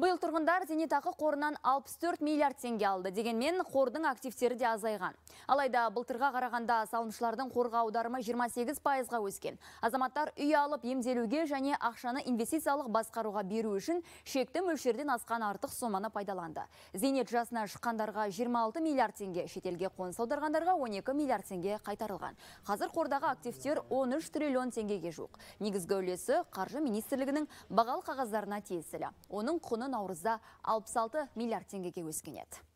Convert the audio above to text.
Бұл тұрғындар зейнетақы қорынан 64 миллиард теңге алды. Дегенмен қордың активтері де азайған. Алайда былтырға қарағанда салымшылардың қорға аударымы 28 пайызға өскен. Азаматтар үй алып емделуге және ақшаны инвестициялық басқаруға беру үшін шекті мөлшерден асқан артық соманы пайдаланды. Зейнет жасына шыққандарға 26 миллиард теңге, шетелге қоныс аударғандарға 12 миллиард теңге қайтарылған. Қазір қордағы активтер 13 триллион теңгеге жуық. Негізгі үлесі қаржы министрлігінің бағалы қағаздарына тиесілі. Оның құны наурызда 66 миллиард теңгеге өскенеді.